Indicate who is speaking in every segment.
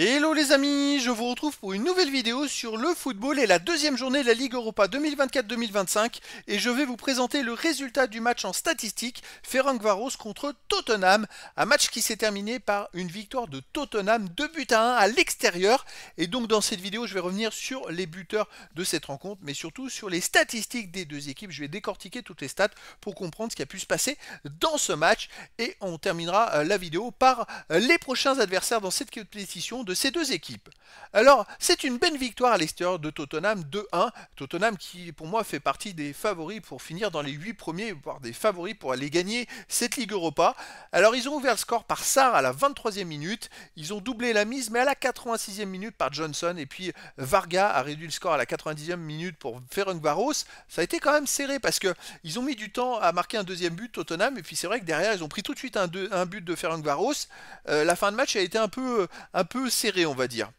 Speaker 1: Et Hello les amis, je vous retrouve pour une nouvelle vidéo sur le football et la deuxième journée de la Ligue Europa 2024-2025 et je vais vous présenter le résultat du match en statistique Ferencvaros contre Tottenham, un match qui s'est terminé par une victoire de Tottenham 2 buts à 1 à l'extérieur et donc dans cette vidéo je vais revenir sur les buteurs de cette rencontre mais surtout sur les statistiques des deux équipes, je vais décortiquer toutes les stats pour comprendre ce qui a pu se passer dans ce match et on terminera euh, la vidéo par euh, les prochains adversaires dans cette compétition de cette ces deux équipes alors, c'est une belle victoire à l'extérieur de Tottenham 2-1. Tottenham qui, pour moi, fait partie des favoris pour finir dans les 8 premiers, voire des favoris pour aller gagner cette Ligue Europa. Alors, ils ont ouvert le score par Sarr à la 23e minute. Ils ont doublé la mise, mais à la 86e minute par Johnson. Et puis, Varga a réduit le score à la 90e minute pour Varos. Ça a été quand même serré parce qu'ils ont mis du temps à marquer un deuxième but, Tottenham. Et puis, c'est vrai que derrière, ils ont pris tout de suite un, but de Fereng Varos, euh, la fin de match a été un peu serrée, on va dire.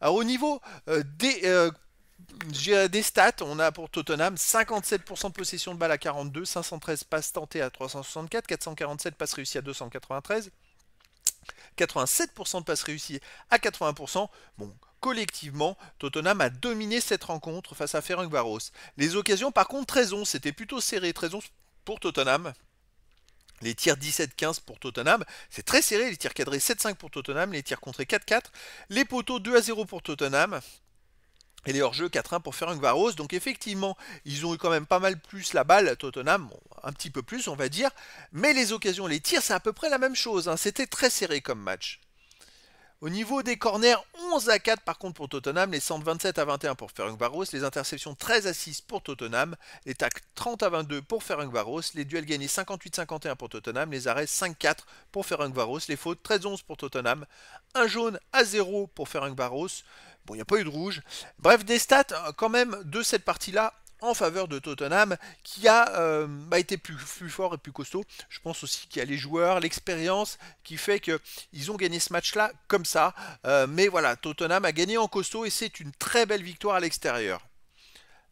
Speaker 1: Alors, au niveau euh, euh, des, stats, on a pour Tottenham 57% de possession de balle à 42, 513 passes tentées à 364, 447 passes réussies à 293. 87% de passes réussies à 80%. Bon, collectivement, Tottenham a dominé cette rencontre face à Ferenc Barros. Les occasions, par contre, 13 c'était plutôt serré, 13 pour Tottenham. Les tirs 17-15 pour Tottenham, c'est très serré, les tirs cadrés 7-5 pour Tottenham, les tirs contrés 4-4, les poteaux 2-0 pour Tottenham, et les hors-jeux 4-1 pour Ferenc Varos. Donc effectivement, ils ont eu quand même pas mal plus la balle, Tottenham, un petit peu plus on va dire, mais les occasions, les tirs, c'est à peu près la même chose, hein. c'était très serré comme match. Au niveau des corners, 11 à 4 par contre pour Tottenham, les centres 27 à 21 pour Ferenc Barros, les interceptions 13 à 6 pour Tottenham, les tacs 30 à 22 pour Ferenc Barros, les duels gagnés 58-51 pour Tottenham, les arrêts 5-4 pour Ferenc Barros, les fautes 13-11 pour Tottenham, un jaune à 0 pour Ferenc Barros. Bon, il n'y a pas eu de rouge. Bref, des stats euh, quand même de cette partie-là en faveur de Tottenham qui a euh, bah, été plus, fort et plus costaud. Je pense aussi qu'il y a les joueurs, l'expérience qui fait qu'ils ont gagné ce match-là comme ça. Euh, mais voilà, Tottenham a gagné en costaud et c'est une très belle victoire à l'extérieur.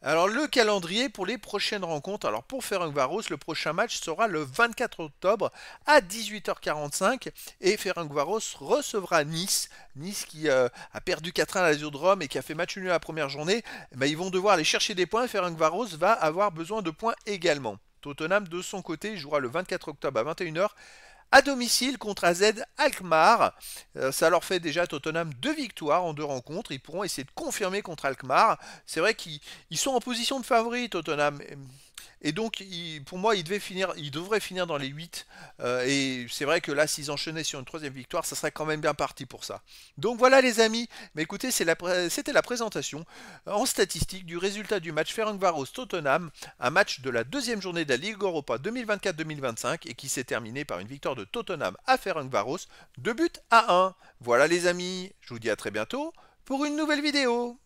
Speaker 1: Alors le calendrier pour les prochaines rencontres. Alors pour Varos le prochain match sera le 24 octobre à 18h45 et Ferencvaros recevra Nice. Nice qui euh, a perdu 4-1 à l'Azur de Rome et qui a fait match nul à la première journée. Eh ben, ils vont devoir aller chercher des points. Varos va avoir besoin de points également. Tottenham de son côté jouera le 24 octobre à 21h à domicile contre AZ Alkmaar. Euh, ça leur fait déjà Tottenham deux victoires en deux rencontres. Ils pourront essayer de confirmer contre Alkmaar. C'est vrai qu'ils sont en position de favori, Tottenham. Et donc, pour moi, il, devait finir, il devrait finir dans les 8. Euh, et c'est vrai que là, s'ils enchaînaient sur une troisième victoire, ça serait quand même bien parti pour ça. Donc voilà, les amis. Mais écoutez, c'était la, présentation euh, en statistique du résultat du match Varos tottenham un match de la deuxième journée de la Ligue Europa 2024-2025 et qui s'est terminé par une victoire de Tottenham à varos 2 buts à 1. Voilà, les amis. Je vous dis à très bientôt pour une nouvelle vidéo.